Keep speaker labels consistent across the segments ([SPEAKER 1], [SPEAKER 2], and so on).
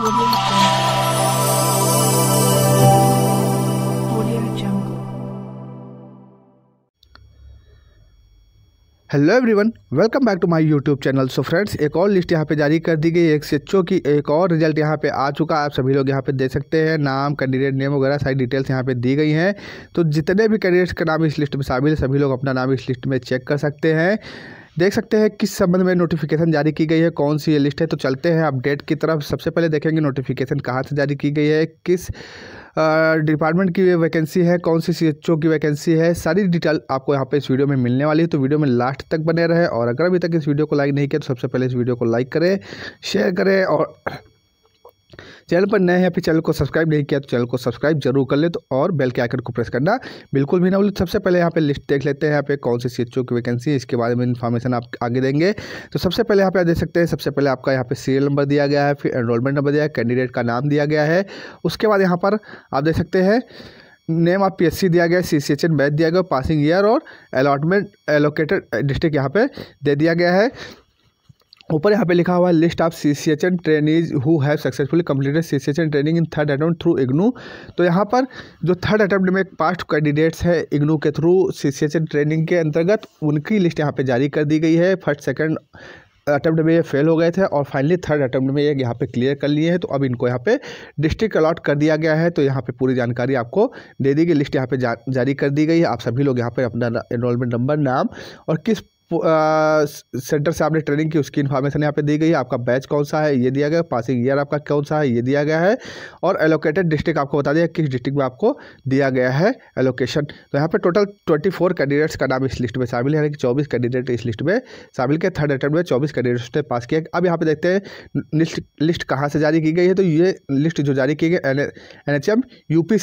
[SPEAKER 1] hello everyone welcome back to my YouTube channel so friends एक और list यहाँ पे जारी कर दी गई एक एच की एक और रिजल्ट यहाँ पे आ चुका है आप सभी लोग यहाँ पे देख सकते हैं नाम कैंडिडेट नेम वगैरह सारी डिटेल्स यहाँ पे दी गई हैं तो जितने भी कैंडिडेट्स का नाम इस लिस्ट में शामिल है सभी लोग अपना नाम इस लिस्ट में चेक कर सकते हैं देख सकते हैं किस संबंध में नोटिफिकेशन जारी की गई है कौन सी ये लिस्ट है तो चलते हैं अपडेट की तरफ सबसे पहले देखेंगे नोटिफिकेशन कहाँ से जारी की गई है किस डिपार्टमेंट की वैकेंसी है कौन सी सी की वैकेंसी है सारी डिटेल आपको यहाँ पे इस वीडियो में मिलने वाली है तो वीडियो में लास्ट तक बने रहे और अगर अभी तक इस वीडियो को लाइक नहीं किया तो सबसे पहले इस वीडियो को लाइक करें शेयर करें और चैनल पर नए हैं फिर चैनल को सब्सक्राइब नहीं किया तो चैनल को सब्सक्राइब जरूर कर ले तो और बेल के आइकन को प्रेस करना बिल्कुल भी ना बोले सबसे पहले यहाँ पे लिस्ट देख लेते हैं यहाँ पे कौन सी सी की वैकेंसी इसके बारे में इन्फॉर्मेशन आप आगे देंगे तो सबसे पहले यहाँ पे देख सकते हैं सबसे पहले आपका यहाँ पे सीरियल नंबर दिया गया है फिर एनरोलमेंट नंबर दिया है कैंडिडेट का नाम दिया गया है उसके बाद यहाँ पर आप देख सकते हैं नेम आप पीएससी दिया गया C C H N batch दिया गया पासिंग ईयर और अलॉटमेंट एलोकेटेड डिस्ट्रिक्ट यहाँ पे दे दिया गया है ऊपर यहाँ पे लिखा हुआ है list of C C H N trainees who have successfully completed C C H N training in third attempt through IGNOU तो यहाँ पर जो थर्ड अटैम्प्ट में पास्ट कैंडिडेट्स है इग्नू के through C C H N training के अंतर्गत उनकी लिस्ट यहाँ पे जारी कर दी गई है फर्स्ट सेकंड अटैम्प्ट में ये फेल हो गए थे और फाइनली थर्ड अटैम्प्ट में ये यहाँ पे क्लियर कर लिए हैं तो अब इनको यहाँ पे डिस्ट्रिक्ट अलॉट कर दिया गया है तो यहाँ पे पूरी जानकारी आपको दे दी गई लिस्ट यहाँ पे जा, जारी कर दी गई है आप सभी लोग यहाँ पे अपना एनरोलमेंट नंबर नाम और किस सेंटर से आपने ट्रेनिंग की उसकी इन्फॉर्मेशन यहाँ पे दी गई है आपका बैच कौन सा है ये दिया गया पासिंग ईयर आपका कौन सा है ये दिया गया है और एलोकेटेड डिस्ट्रिक्ट आपको बता दिया किस डिस्ट्रिक्ट में आपको दिया गया है एलोकेशन तो यहाँ पे टोटल ट्वेंटी फोर कैंडिडेट्स का नाम इस लिस्ट में शामिल है यानी कि चौबीस कैंडिडेट इस लिस्ट में शामिल किया थर्ड अटैम्प्ट में चौबीस कैंडिडेट्स ने पास किया अब यहाँ पे देखते हैं लिस्ट लिस्ट कहाँ से जारी की गई है तो ये लिस्ट जो जारी की गई एन एच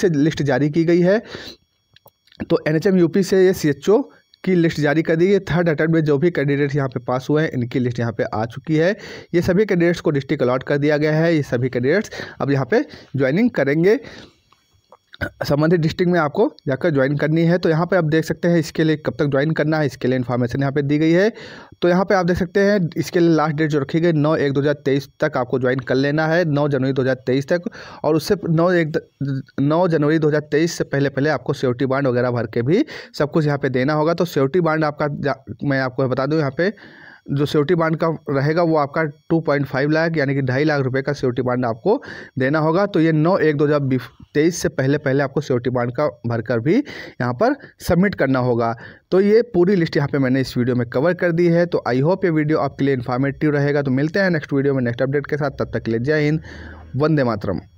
[SPEAKER 1] से लिस्ट जारी की गई है तो एन एच यूपी से ये सी एच ओ की लिस्ट जारी कर दी गई थर्ड अटैम्प्ट में जो भी कैंडिडेट यहाँ पे पास हुए हैं इनकी लिस्ट यहाँ पे आ चुकी है ये सभी कैंडिडेट्स को डिस्ट्रिक्ट अलॉट कर दिया गया है ये सभी कैंडिडेट्स अब यहाँ पे ज्वाइनिंग करेंगे संबंधित डिस्ट्रिक्ट में आपको जाकर ज्वाइन करनी है तो यहाँ पे आप देख सकते हैं इसके लिए कब तक ज्वाइन करना है इसके लिए इन्फॉर्मेशन यहाँ पे दी गई है तो यहाँ पे आप देख सकते हैं इसके लिए लास्ट डेट जो रखी गई नौ एक दो हज़ार तेईस तक आपको ज्वाइन कर लेना है नौ जनवरी दो हज़ार तेईस तक और उससे नौ एक नौ जनवरी तेईस से पहले पहले आपको सेफ्टी बांड वगैरह भर के भी सब कुछ यहाँ पर देना होगा तो सेफ्टी बांड आपका मैं आपको बता दूँ यहाँ पर जो सेफ्टी बांड का रहेगा वो आपका टू पॉइंट फाइव लाख यानी कि ढाई लाख रुपए का सेफ्टी बांड आपको देना होगा तो ये नौ एक दो हज़ार तेईस से पहले पहले आपको सेफ्टी बांड का भरकर भी यहाँ पर सबमिट करना होगा तो ये पूरी लिस्ट यहाँ पे मैंने इस वीडियो में कवर कर दी है तो आई होप ये वीडियो आपके लिए इन्फॉर्मेटिव रहेगा तो मिलते हैं नेक्स्ट वीडियो में नेक्स्ट अपडेट के साथ तब तक ले जय हिंद वंदे मातरम